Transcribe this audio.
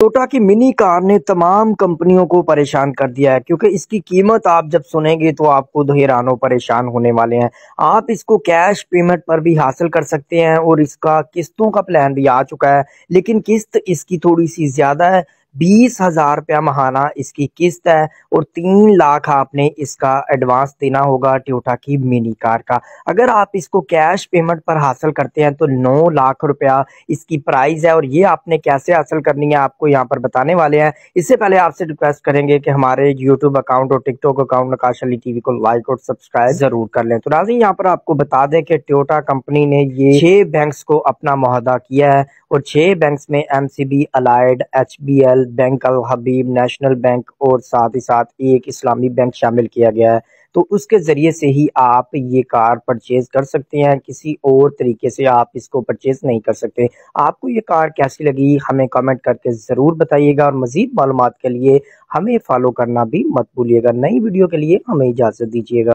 टोटा की mini car ने तमाम कंपनियों को परेशान कर दिया है क्योंकि इसकी कीमत आप जब सुनेंगे तो आपको हैरानों परेशान होने वाले हैं आप इसको कैश पेमेंट पर भी हासिल कर सकते हैं और इसका किस्तों का प्लान भी आ चुका है लेकिन किस्त इसकी थोड़ी सी ज्यादा है बीस हजार रुपया महाना इसकी किस्त है और तीन लाख आपने इसका एडवांस देना होगा ट्योटा की मिनी कार का अगर आप इसको कैश पेमेंट पर हासिल करते हैं तो नौ लाख रुपया इसकी प्राइस है और ये आपने कैसे हासिल करनी है आपको यहाँ पर बताने वाले हैं इससे पहले आपसे रिक्वेस्ट करेंगे कि हमारे यूट्यूब अकाउंट और TikTok account Naqash Ali TV को लाइक और सब्सक्राइब जरूर कर लें तो राजी यहाँ पर आपको बता दें कि ट्योटा कंपनी ने ये छह बैंक्स को अपना मुहदा किया है और छह बैंक्स में M C B Allied H B L bank Al Habib national bank और साथ ही साथ एक इस्लामी बैंक शामिल किया गया है तो उसके ज़रिए से ही आप ये कार परचेज़ कर सकते हैं किसी और तरीके से आप इसको परचेज़ नहीं कर सकते आपको ये कार कैसी लगी हमें कमेंट करके ज़रूर बताइएगा और मज़ीद मालूम के लिए हमें फॉलो करना भी मत भूलिएगा नई वीडियो के लिए हमें इजाज़त दीजिएगा